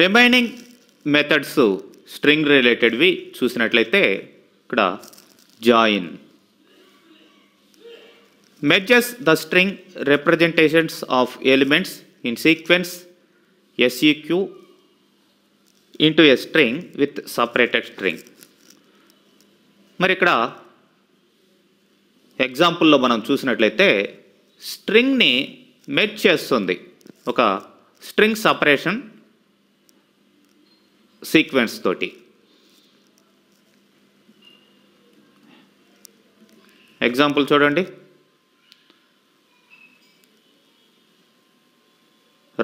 remaining methods string రిలేటెడ్వి చూసినట్లయితే ఇక్కడ join merges the string representations of elements in sequence SEQ into a string with separated string మరి ఇక్కడ ఎగ్జాంపుల్లో మనం చూసినట్లయితే స్ట్రింగ్ని మెచ్ చేస్తుంది ఒక స్ట్రింగ్ సపరేషన్ సీక్వెన్స్ తోటి ఎగ్జాంపుల్ చూడండి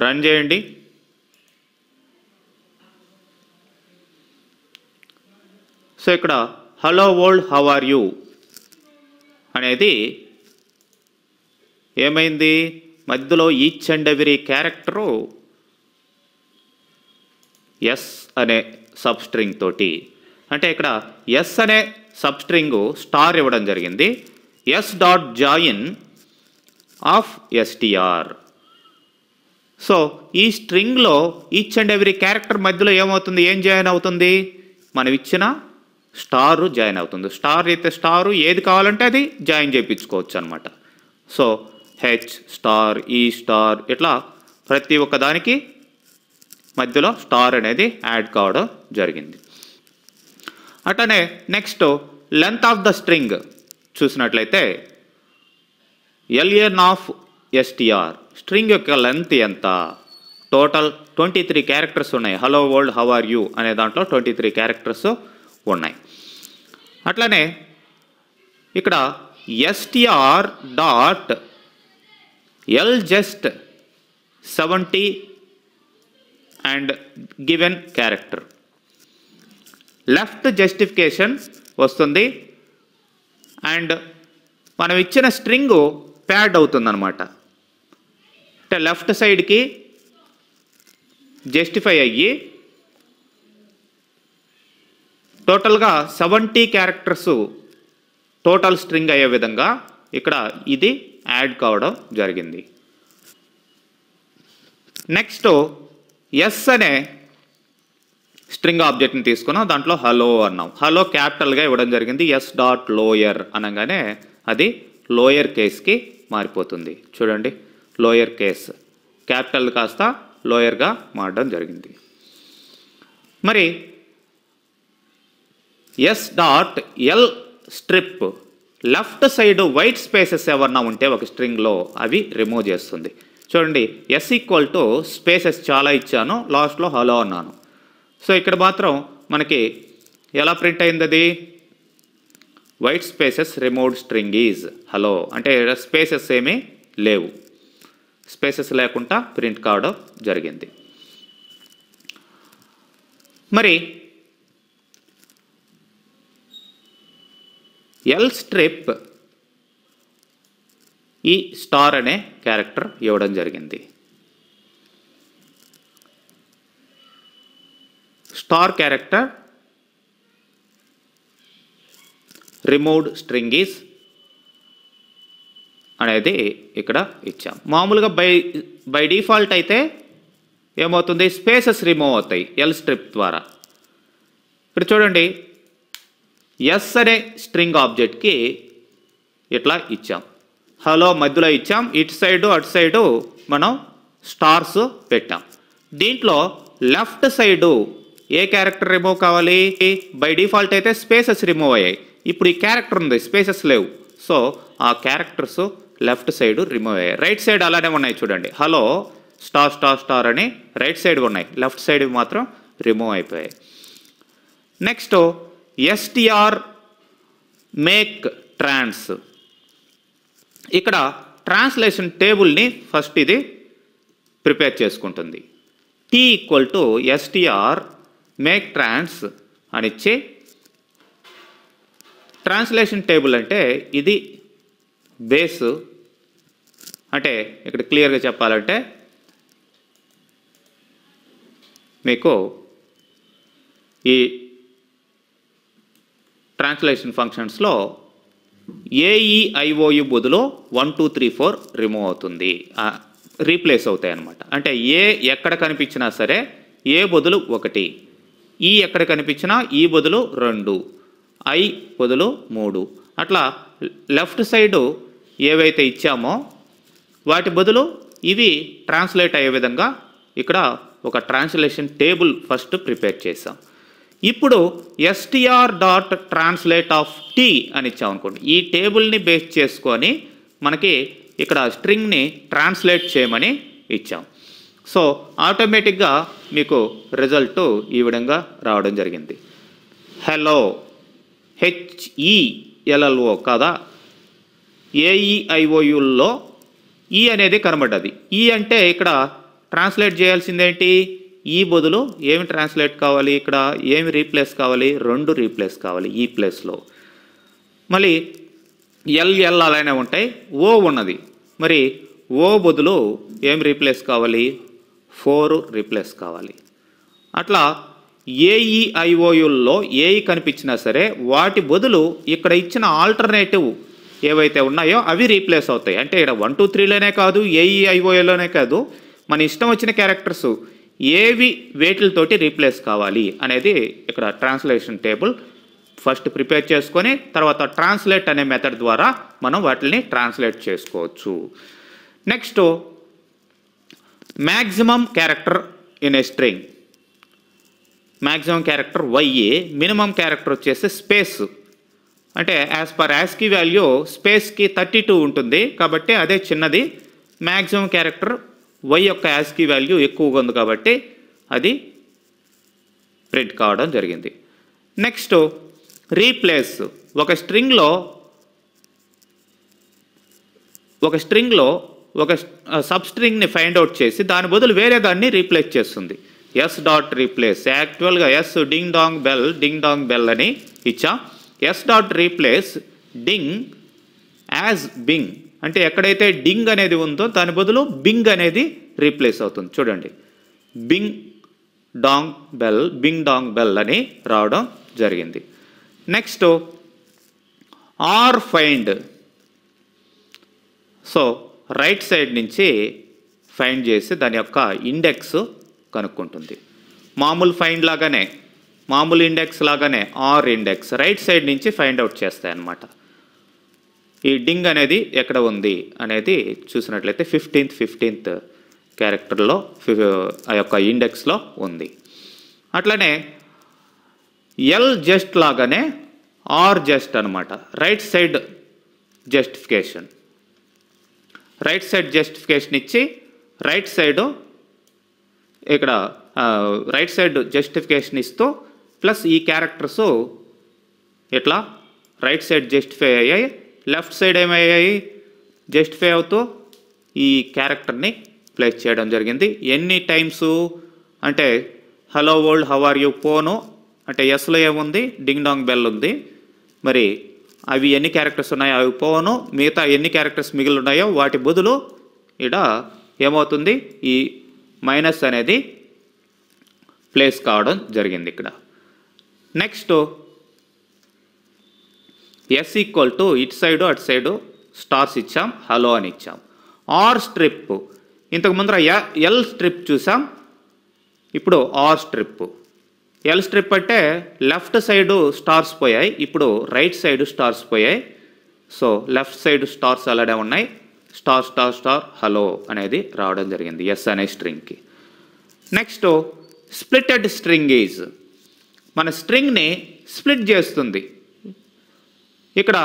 రన్ చేయండి సో ఇక్కడ hello world how are you అనేది ఏమైంది మధ్యలో each and every character S అనే సబ్ స్ట్రింగ్ తోటి అంటే ఇక్కడ ఎస్ అనే సబ్ స్ట్రింగు స్టార్ ఇవ్వడం జరిగింది S dot join of STR so ఈ స్ట్రింగ్లో ఈచ్ అండ్ ఎవ్రీ క్యారెక్టర్ మధ్యలో ఏమవుతుంది ఏం జాయిన్ అవుతుంది మనం ఇచ్చిన స్టారు జాయిన్ అవుతుంది స్టార్ అయితే స్టారు ఏది కావాలంటే అది జాయిన్ చేయించుకోవచ్చు అనమాట సో హెచ్ స్టార్ ఈ స్టార్ ఇట్లా ప్రతి ఒక్కదానికి మధ్యలో స్టార్ అనేది యాడ్ కావడం జరిగింది అట్లనే next length of the string చూసినట్లయితే ఎల్ఏన్ ఆఫ్ ఎస్టీఆర్ స్ట్రింగ్ యొక్క లెంత్ ఎంత టోటల్ ట్వంటీ త్రీ క్యారెక్టర్స్ ఉన్నాయి hello world how are you అనే దాంట్లో ట్వంటీ త్రీ క్యారెక్టర్స్ ఉన్నాయి అట్లనే ఇక్కడ STR dot L just seventy and given character left justification వస్తుంది అండ్ మనం ఇచ్చిన స్ట్రింగ్ ప్యాడ్ అవుతుందన్నమాట అంటే లెఫ్ట్ సైడ్కి జస్టిఫై అయ్యి టోటల్గా సెవెంటీ క్యారెక్టర్స్ టోటల్ స్ట్రింగ్ అయ్యే విధంగా ఇక్కడ ఇది యాడ్ కావడం జరిగింది నెక్స్ట్ ఎస్ అనే స్ట్రింగ్ ఆబ్జెక్ట్ని తీసుకున్నాం దాంట్లో హలో అన్నాం హలో క్యాపిటల్గా ఇవ్వడం జరిగింది ఎస్ డాట్ లోయర్ అనగానే అది లోయర్ కేస్కి మారిపోతుంది చూడండి లోయర్ కేస్ క్యాపిటల్ కాస్త లోయర్గా మారడం జరిగింది మరి S dot L strip left side white spaces ఎవరన్నా ఉంటే ఒక స్ట్రింగ్లో అవి రిమూవ్ చేస్తుంది చూడండి ఎస్ ఈక్వల్ టు స్పేసెస్ చాలా ఇచ్చాను లాస్ట్లో హలో అన్నాను సో ఇక్కడ మాత్రం మనకి ఎలా ప్రింట్ అయింది అది white spaces removed string is hello అంటే స్పేసెస్ ఏమీ లేవు స్పేసెస్ లేకుండా ప్రింట్ కావడం జరిగింది మరి ఎల్ స్ట్రిప్ ఈ స్టార్ అనే క్యారెక్టర్ ఇవ్వడం జరిగింది స్టార్ క్యారెక్టర్ రిమూవ్డ్ స్ట్రింగ్ అనేది ఇక్కడ ఇచ్చాం మామూలుగా బై బై డిఫాల్ట్ అయితే ఏమవుతుంది స్పేసెస్ రిమూవ్ అవుతాయి ఎల్ స్ట్రిప్ ద్వారా ఇప్పుడు చూడండి ఎస్ అనే స్ట్రింగ్ ఆబ్జెక్ట్కి ఇట్లా ఇచ్చాం హలో మధ్యలో ఇచ్చాం ఇటు సైడు అటు సైడు మనం స్టార్స్ పెట్టాం దీంట్లో లెఫ్ట్ సైడు ఏ క్యారెక్టర్ రిమూవ్ కావాలి బై డిఫాల్ట్ అయితే స్పేసెస్ రిమూవ్ అయ్యాయి ఇప్పుడు ఈ క్యారెక్టర్ ఉంది స్పేసెస్ లేవు సో ఆ క్యారెక్టర్స్ లెఫ్ట్ సైడ్ రిమూవ్ అయ్యాయి రైట్ సైడ్ అలానే ఉన్నాయి చూడండి హలో స్టార్ స్టార్ స్టార్ అని రైట్ సైడ్ ఉన్నాయి లెఫ్ట్ సైడ్ మాత్రం రిమూవ్ అయిపోయాయి నెక్స్ట్ ఎస్టిఆర్ మేక్ ట్రాన్స్ ఇక్కడ ట్రాన్స్లేషన్ టేబుల్ని ఫస్ట్ ఇది ప్రిపేర్ చేసుకుంటుంది T equal to STR make trans అని ఇచ్చి ట్రాన్స్లేషన్ టేబుల్ అంటే ఇది బేస్ అంటే ఇక్కడ క్లియర్గా చెప్పాలంటే మీకు ఈ ట్రాన్స్లేషన్ ఫంక్షన్స్లో ఏఈఐఓయు బదులు one two three four remove అవుతుంది రీప్లేస్ అవుతాయి అనమాట అంటే ఏ ఎక్కడ కనిపించినా సరే ఏ బదులు ఒకటి ఈ e ఎక్కడ కనిపించినా ఈ e బదులు రెండు ఐ బదులు మూడు అట్లా లెఫ్ట్ సైడు ఏవైతే ఇచ్చామో వాటి బదులు ఇవి ట్రాన్స్లేట్ అయ్యే విధంగా ఇక్కడ ఒక ట్రాన్స్లేషన్ టేబుల్ ఫస్ట్ ప్రిపేర్ చేసాం ఇప్పుడు STR dot translate of T అని ఇచ్చామనుకోండి ఈ టేబుల్ని బేస్ చేసుకొని మనకి ఇక్కడ స్ట్రింగ్ని ట్రాన్స్లేట్ చేయమని ఇచ్చాం సో ఆటోమేటిక్గా మీకు రిజల్ట్ ఈ విధంగా రావడం జరిగింది హలో హెచ్ఈఎల్ఎల్ఓ కదా ఏఈఐఓయుల్లో ఈ అనేది కనబడ్డది ఈ e అంటే ఇక్కడ ట్రాన్స్లేట్ చేయాల్సిందేంటి ఈ బదులు ఏమి ట్రాన్స్లేట్ కావాలి ఇక్కడ ఏమి రీప్లేస్ కావాలి రెండు రీప్లేస్ కావాలి ఈ ప్లేస్లో మళ్ళీ ఎల్ ఎల్ అలానే ఉంటాయి ఓ ఉన్నది మరి ఓ బదులు ఏం రీప్లేస్ కావాలి ఫోర్ రీప్లేస్ కావాలి అట్లా ఏఈఐఓయుల్లో e ఏఈ e కనిపించినా సరే వాటి బదులు ఇక్కడ ఇచ్చిన ఆల్టర్నేటివ్ ఏవైతే ఉన్నాయో అవి రీప్లేస్ అవుతాయి అంటే ఇక్కడ వన్ టూ త్రీలోనే కాదు ఏఈఐఓఏలోనే e కాదు మన ఇష్టం వచ్చిన క్యారెక్టర్స్ ఏవి వేటిలతోటి రీప్లేస్ కావాలి అనేది ఇక్కడ ట్రాన్స్లేషన్ టేబుల్ ఫస్ట్ ప్రిపేర్ చేసుకొని తర్వాత ట్రాన్స్లేట్ అనే మెథడ్ ద్వారా మనం వాటిని ట్రాన్స్లేట్ చేసుకోవచ్చు next maximum character in a string maximum character వైఏ మినిమం క్యారెక్టర్ వచ్చేసి స్పేస్ అంటే యాజ్ పర్ యాస్కి వాల్యూ స్పేస్కి థర్టీ టూ ఉంటుంది కాబట్టి అదే చిన్నది మ్యాక్సిమం క్యారెక్టర్ వై యొక్క యాస్కీ వాల్యూ ఎక్కువగా ఉంది కాబట్టి అది ప్రింట్ కావడం జరిగింది నెక్స్ట్ రీప్లేస్ ఒక స్ట్రింగ్లో ఒక స్ట్రింగ్లో ఒక సబ్ స్ట్రింగ్ని ఫైండ్ అవుట్ చేసి దాని బదులు వేరే దాన్ని రీప్లేస్ చేస్తుంది ఎస్ డాట్ రీప్లేస్ యాక్చువల్గా S ding dong bell ding dong bell అని ఇచ్చా S dot replace ding as bing అంటే ఎక్కడైతే డింగ్ అనేది ఉందో దాని బదులు బింగ్ అనేది రీప్లేస్ అవుతుంది చూడండి bing dong bell bing dong bell అని రావడం జరిగింది next R find so right side నుంచి ఫైండ్ చేసి దాని యొక్క ఇండెక్స్ కనుక్కుంటుంది మామూలు ఫైండ్ లాగానే మామూలు ఇండెక్స్ లాగానే ఆర్ ఇండెక్స్ రైట్ సైడ్ నుంచి ఫైండ్ అవుట్ చేస్తాయి అన్నమాట ఈ డింగ్ అనేది ఎక్కడ ఉంది అనేది చూసినట్లయితే ఫిఫ్టీన్త్ ఫిఫ్టీన్త్ క్యారెక్టర్లో ఆ యొక్క ఇండెక్స్లో ఉంది అట్లనే ఎల్ జస్ట్ లాగానే ఆర్ జస్ట్ అనమాట right side justification right side justification ఇచ్చి రైట్ సైడ్ ఇక్కడ రైట్ సైడ్ జస్టిఫికేషన్ ఇస్తూ ప్లస్ ఈ క్యారెక్టర్స్ ఇట్లా రైట్ సైడ్ జస్టిఫై అయ్యాయి లెఫ్ట్ సైడ్ ఏమయ్యాయి జస్టిఫై అవుతూ ఈ క్యారెక్టర్ని ప్లేస్ చేయడం జరిగింది ఎన్ని టైమ్స్ అంటే hello world how are you పోను అంటే ఎస్లో ఏముంది డింగ్ డాంగ్ బెల్ ఉంది మరి అవి ఎన్ని క్యారెక్టర్స్ ఉన్నాయో అవి పోను మిగతా ఎన్ని క్యారెక్టర్స్ మిగిలి ఉన్నాయో వాటి బదులు ఇక్కడ ఏమవుతుంది ఈ మైనస్ అనేది ప్లేస్ కావడం జరిగింది ఇక్కడ నెక్స్ట్ ఎస్ ఈక్వల్ టు ఇటు సైడు అటు సైడు స్టార్స్ ఇచ్చాం హలో అని ఇచ్చాం ఆర్ స్ట్రిప్ ఇంతకు ముందర ఎల్ స్ట్రిప్ చూసాం ఇప్పుడు ఆర్ స్ట్రిప్ ఎల్ స్ట్రిప్ అంటే లెఫ్ట్ సైడు స్టార్స్ పోయాయి ఇప్పుడు రైట్ సైడు స్టార్స్ పోయాయి సో లెఫ్ట్ సైడ్ స్టార్స్ అలాడే ఉన్నాయి స్టార్ స్టార్ స్టార్ హలో అనేది రావడం జరిగింది ఎస్ అనే స్ట్రింగ్కి నెక్స్ట్ స్ప్లిటెడ్ స్ట్రింగ్ ఈజ్ మన స్ట్రింగ్ని స్ప్లిట్ చేస్తుంది ఇక్కడ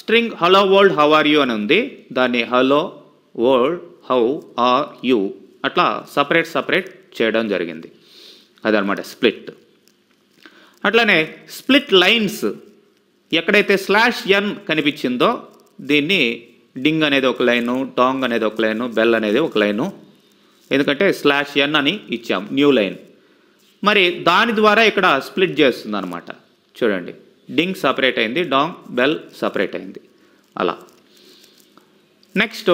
string hello world how are you అని ఉంది దాన్ని hello world how are you అట్లా సపరేట్ సపరేట్ చేయడం జరిగింది అదనమాట స్ప్లిట్ అట్లానే స్ప్లిట్ లైన్స్ ఎక్కడైతే స్లాష్ ఎన్ కనిపించిందో దీన్ని డింగ్ అనేది ఒక లైను టాంగ్ అనేది ఒక లైను బెల్ అనేది ఒక లైను ఎందుకంటే స్లాష్ ఎన్ అని ఇచ్చాం న్యూ లైన్ మరి దాని ద్వారా ఇక్కడ స్ప్లిట్ చేస్తుంది అనమాట చూడండి డింగ్ సపరేట్ అయింది డాంగ్ బెల్ సపరేట్ అయింది అలా next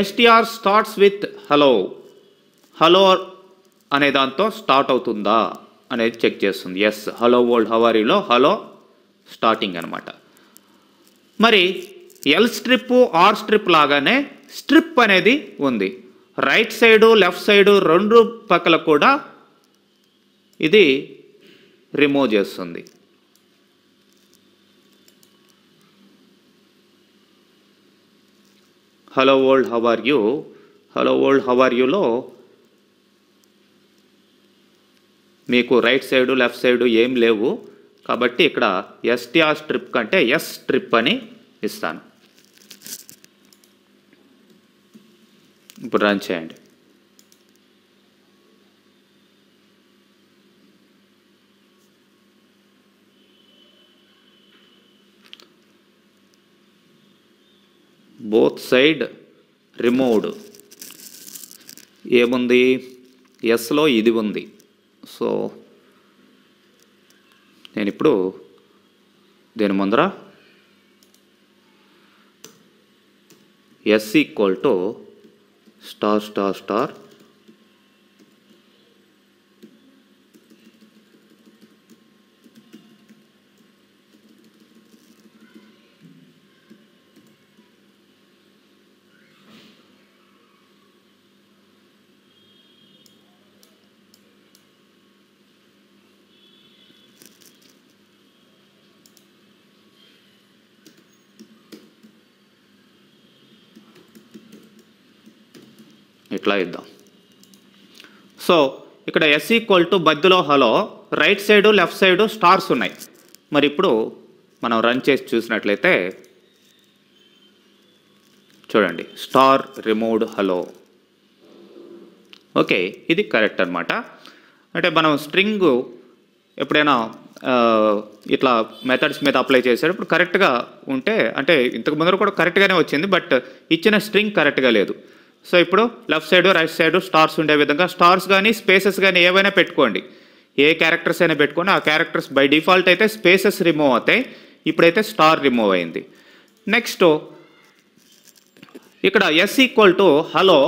STR starts with hello hello అనే దాంతో స్టార్ట్ అవుతుందా అనేది చెక్ చేస్తుంది ఎస్ హలో వరల్డ్ హవారీలో హలో స్టార్టింగ్ అనమాట మరి ఎల్ స్ట్రిప్ ఆర్ స్ట్రిప్ లాగానే స్ట్రిప్ అనేది ఉంది రైట్ సైడు లెఫ్ట్ సైడు రెండు పక్కల కూడా ఇది రిమూవ్ చేస్తుంది hello world how are you hello world how are యూలో మీకు రైట్ సైడు లెఫ్ట్ సైడు ఏం లేవు కాబట్టి ఇక్కడ ఎస్టీఆర్ స్ట్రిప్ కంటే ఎస్ స్ట్రిప్ అని ఇస్తాను ఇప్పుడు రన్ చేయండి బోత్ సైడ్ రిమూవ్డ్ ఏముంది ఎస్లో ఇది ఉంది సో నేను ఇప్పుడు దీని ముందర S equal to star star star ఇట్లా ఇద్దాం సో ఇక్కడ ఎస్ ఈక్వల్ టు బద్దులో hello right side left side stars ఉన్నాయి మరి ఇప్పుడు మనం రన్ చేసి చూసినట్లయితే చూడండి స్టార్ రిమూవ్డ్ హలో ఓకే ఇది కరెక్ట్ అనమాట అంటే మనం స్ట్రింగ్ ఎప్పుడైనా ఇట్లా మెథడ్స్ మీద అప్లై చేసేటప్పుడు కరెక్ట్గా ఉంటే అంటే ఇంతకు ముందర కూడా కరెక్ట్గానే వచ్చింది బట్ ఇచ్చిన స్ట్రింగ్ కరెక్ట్గా లేదు సో ఇప్పుడు left side right side stars ఉండే విధంగా స్టార్స్ కానీ స్పేసెస్ కానీ ఏవైనా పెట్టుకోండి ఏ క్యారెక్టర్స్ అయినా పెట్టుకోండి ఆ క్యారెక్టర్స్ బై డిఫాల్ట్ అయితే స్పేసెస్ రిమూవ్ అవుతాయి ఇప్పుడైతే స్టార్ రిమూవ్ అయింది నెక్స్ట్ ఇక్కడ S equal to hello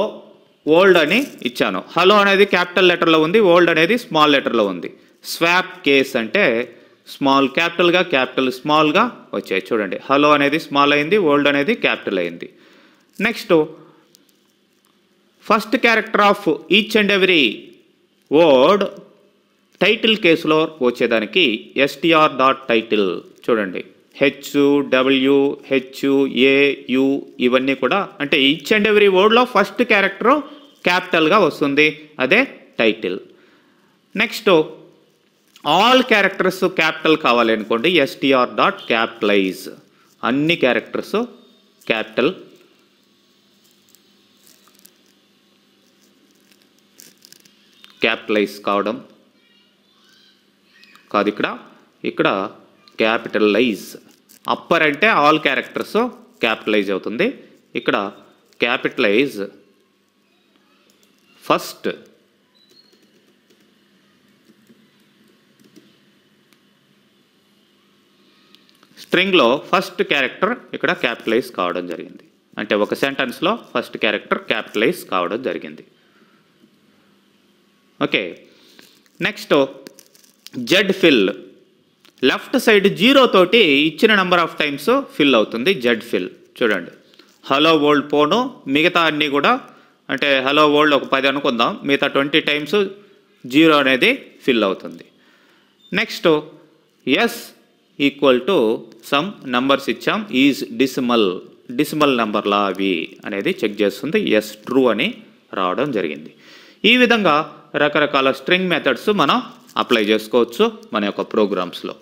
world అని ఇచ్చాను హలో అనేది క్యాపిటల్ లెటర్లో ఉంది ఓల్డ్ అనేది స్మాల్ లెటర్లో ఉంది స్వాప్ కేస్ అంటే స్మాల్ క్యాపిటల్గా క్యాపిటల్ స్మాల్గా వచ్చాయి చూడండి హలో అనేది స్మాల్ అయింది ఓల్డ్ అనేది క్యాపిటల్ అయింది next first character of each and every word title కేసులో వచ్చేదానికి ఎస్టీఆర్ డాట్ టైటిల్ చూడండి H W H A U ఇవన్నీ కూడా అంటే ఈచ్ అండ్ ఎవ్రీ వర్డ్లో ఫస్ట్ క్యారెక్టర్ క్యాపిటల్గా వస్తుంది అదే title next all characters capital కావాలి అనుకోండి ఎస్టీఆర్ డాట్ క్యాపిటలైజ్ అన్ని క్యారెక్టర్స్ క్యాపిటల్ క్యాపిటలైజ్ కావడం కాదు ఇక్కడ ఇక్కడ క్యాపిటలైజ్ అప్పర్ అంటే ఆల్ క్యారెక్టర్స్ క్యాపిటలైజ్ అవుతుంది ఇక్కడ క్యాపిటలైజ్ ఫస్ట్ స్ట్రింగ్లో ఫస్ట్ క్యారెక్టర్ ఇక్కడ క్యాపిటలైజ్ కావడం జరిగింది అంటే ఒక సెంటెన్స్లో ఫస్ట్ క్యారెక్టర్ క్యాపిటలైజ్ కావడం జరిగింది okay next Z fill left side zero తోటి ఇచ్చిన నెంబర్ ఆఫ్ టైమ్స్ ఫిల్ అవుతుంది జెడ్ ఫిల్ చూడండి హలో వరల్డ్ పోను మిగతా అన్నీ కూడా అంటే హలో వరల్డ్ ఒక పది అనుకుందాం మిగతా ట్వంటీ టైమ్స్ జీరో అనేది ఫిల్ అవుతుంది next S equal to some numbers ఇచ్చాం ఈజ్ డిసిమల్ డిసిమల్ నెంబర్లా అవి అనేది చెక్ చేస్తుంది ఎస్ ట్రూ అని రావడం జరిగింది ఈ విధంగా రకరకాల స్ట్రింగ్ మెథడ్స్ మనం అప్లై చేసుకోవచ్చు మన యొక్క ప్రోగ్రామ్స్లో